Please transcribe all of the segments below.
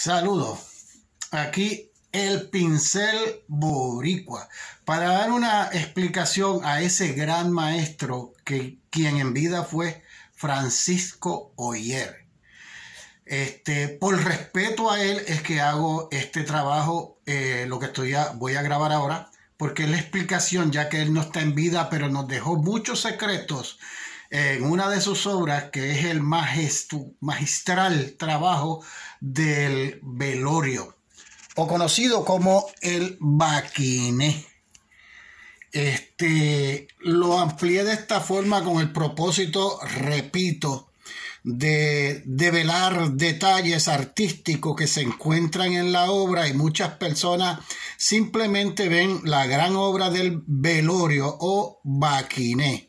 Saludos. Aquí el pincel boricua. Para dar una explicación a ese gran maestro que quien en vida fue Francisco Oyer. Este, por respeto a él es que hago este trabajo, eh, lo que estoy voy a grabar ahora, porque es la explicación, ya que él no está en vida, pero nos dejó muchos secretos en una de sus obras, que es el magistral trabajo del velorio, o conocido como el baquiné. Este, lo amplié de esta forma con el propósito, repito, de develar detalles artísticos que se encuentran en la obra y muchas personas simplemente ven la gran obra del velorio o baquiné.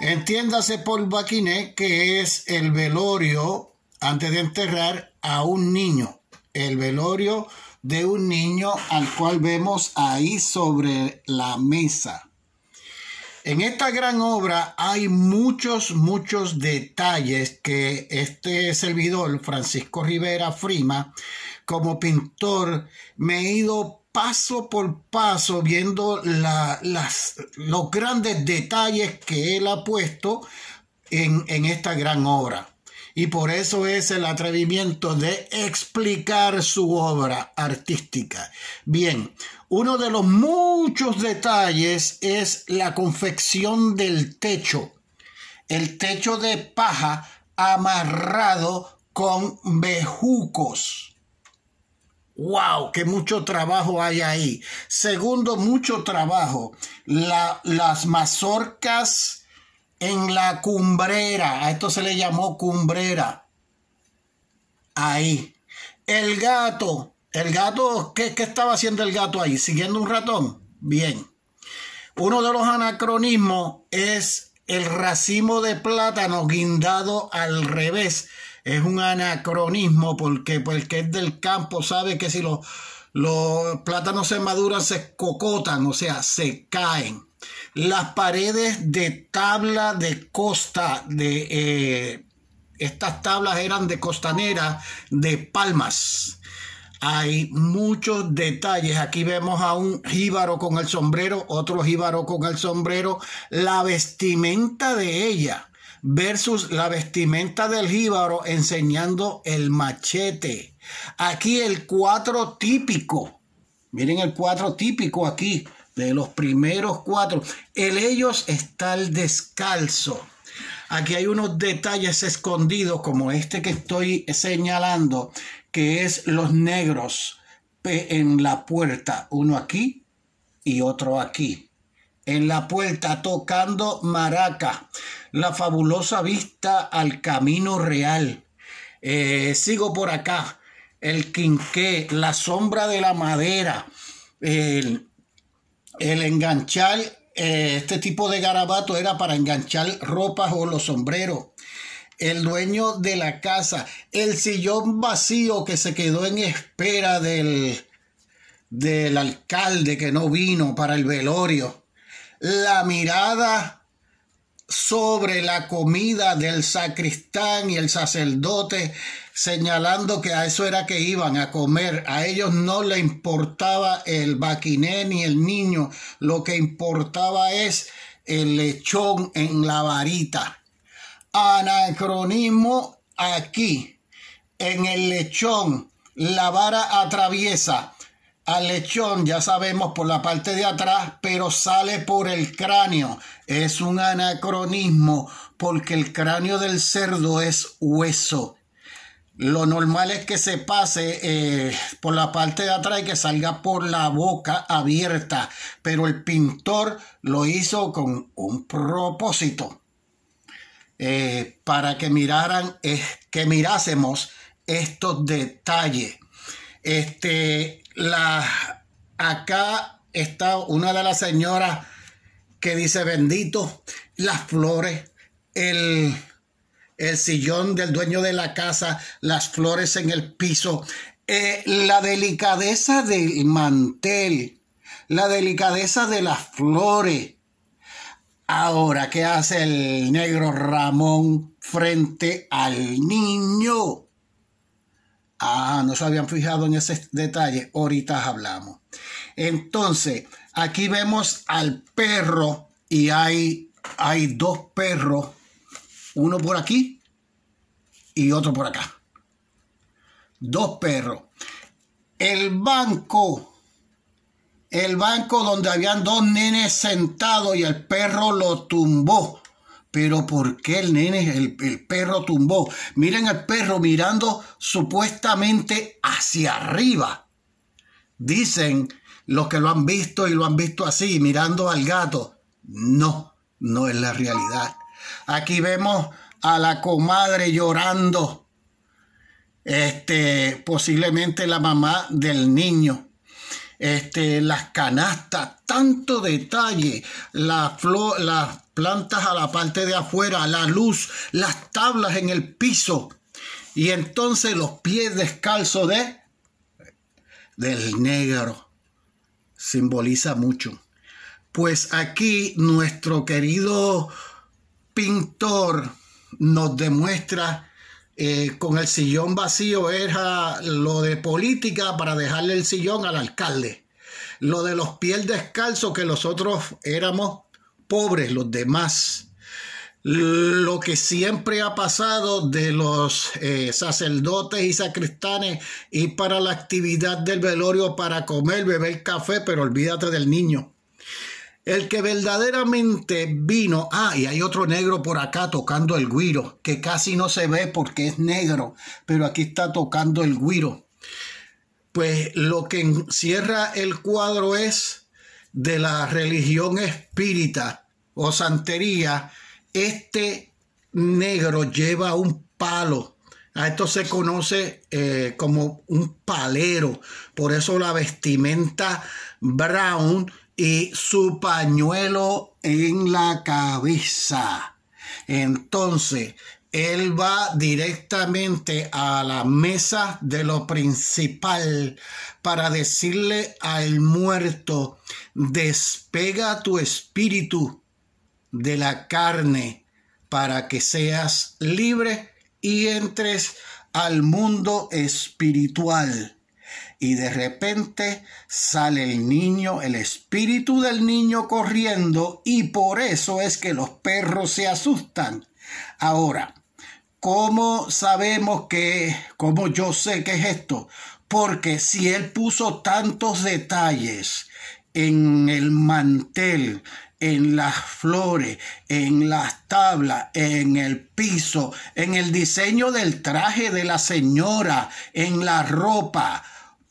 Entiéndase por baquiné que es el velorio antes de enterrar a un niño, el velorio de un niño al cual vemos ahí sobre la mesa. En esta gran obra hay muchos, muchos detalles que este servidor, Francisco Rivera Frima, como pintor, me he ido paso por paso viendo las, los grandes detalles que él ha puesto en, en esta gran obra y por eso es el atrevimiento de explicar su obra artística. Bien, uno de los muchos detalles es la confección del techo, el techo de paja amarrado con bejucos. ¡Wow! ¡Qué mucho trabajo hay ahí! Segundo, mucho trabajo. las mazorcas en la cumbrera, a esto se le llamó cumbrera, ahí. El gato, el gato, ¿qué, estaba haciendo el gato ahí? ¿Siguiendo un ratón? Bien. Uno de los anacronismos es el racimo de plátano guindado al revés. Es un anacronismo porque, que es del campo, sabe que si los, los plátanos se maduran, se cocotan, o sea, se caen las paredes de tabla de costa, de eh, estas tablas eran de costanera, de palmas. Hay muchos detalles. Aquí vemos a un jíbaro con el sombrero, otro jíbaro con el sombrero. La vestimenta de ella versus la vestimenta del jíbaro enseñando el machete. Aquí el cuatro típico. Miren el cuatro típico aquí de los primeros cuatro, el ellos está el descalzo. Aquí hay unos detalles escondidos como este que estoy señalando, que es los negros en la puerta, uno aquí y otro aquí. En la puerta tocando maraca, la fabulosa vista al camino real. Eh, sigo por acá, el quinqué, la sombra de la madera, el el enganchar eh, este tipo de garabato era para enganchar ropas o los sombreros. El dueño de la casa, el sillón vacío que se quedó en espera del, del alcalde que no vino para el velorio, la mirada sobre la comida del sacristán y el sacerdote, señalando que a eso era que iban a comer. A ellos no le importaba el baquiné ni el niño, lo que importaba es el lechón en la varita. Anacronismo aquí, en el lechón, la vara atraviesa al lechón, ya sabemos por la parte de atrás, pero sale por el cráneo. Es un anacronismo porque el cráneo del cerdo es hueso. Lo normal es que se pase eh, por la parte de atrás y que salga por la boca abierta, pero el pintor lo hizo con un propósito. Eh, para que miraran, que mirásemos estos detalles. Este, la, acá está una de las señoras que dice, bendito, las flores, el, el sillón del dueño de la casa, las flores en el piso, eh, la delicadeza del mantel, la delicadeza de las flores. Ahora, ¿qué hace el negro Ramón frente al niño? Ah, no se habían fijado en ese detalle. Ahorita hablamos. Entonces, aquí vemos al perro y hay, hay dos perros. Uno por aquí y otro por acá. Dos perros. El banco el banco donde habían dos nenes sentados y el perro lo tumbó. Pero ¿por qué el nene, el, perro tumbó? Miren al perro mirando supuestamente hacia arriba. Dicen los que lo han visto y lo han visto así, mirando al gato. No, no es la realidad. Aquí vemos a la comadre llorando. Este, posiblemente la mamá del niño. Este, las canastas, tanto detalle, la flor, plantas a la parte de afuera, la luz, las tablas en el piso y entonces los pies descalzos de del negro simboliza mucho. Pues aquí nuestro querido pintor nos demuestra eh, con el sillón vacío era lo de política para dejarle el sillón al alcalde. Lo de los pies descalzos que nosotros éramos pobres los demás. Lo que siempre ha pasado de los eh, sacerdotes y sacristanes y para la actividad del velorio para comer, beber café, pero olvídate del niño. El que verdaderamente vino, ah, y hay otro negro por acá tocando el guiro, que casi no se ve porque es negro, pero aquí está tocando el guiro. Pues lo que encierra el cuadro es de la religión espírita o santería, este negro lleva un palo. A esto se conoce eh, como un palero. Por eso la vestimenta brown y su pañuelo en la cabeza. Entonces, él va directamente a la mesa de lo principal para decirle al muerto, despega tu espíritu de la carne para que seas libre y entres al mundo espiritual. Y de repente sale el niño, el espíritu del niño corriendo y por eso es que los perros se asustan. Ahora, ¿Cómo sabemos que, cómo yo sé que es esto? Porque si él puso tantos detalles en el mantel, en las flores, en las tablas, en el piso, en el diseño del traje de la señora, en la ropa,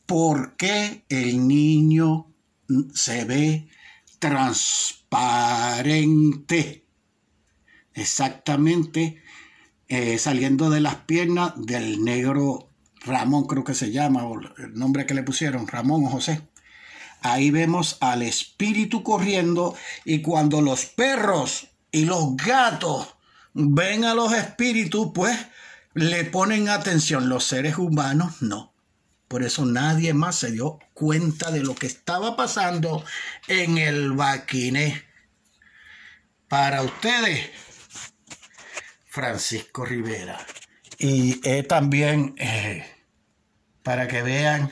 ¿por qué el niño se ve transparente? Exactamente eh, saliendo de las piernas del negro Ramón, creo que se llama, o el nombre que le pusieron, Ramón o José. Ahí vemos al espíritu corriendo y cuando los perros y los gatos ven a los espíritus, pues le ponen atención. Los seres humanos no. Por eso nadie más se dio cuenta de lo que estaba pasando en el baquiné. Para ustedes, Francisco Rivera. Y también, eh, para que vean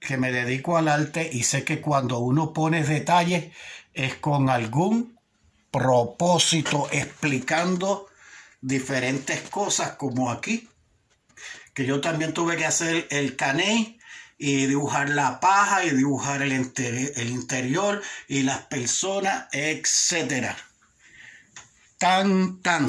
que me dedico al arte y sé que cuando uno pone detalles es con algún propósito explicando diferentes cosas como aquí, que yo también tuve que hacer el cané... y dibujar la paja y dibujar el, el interior y las personas, etcétera. Tan, tan.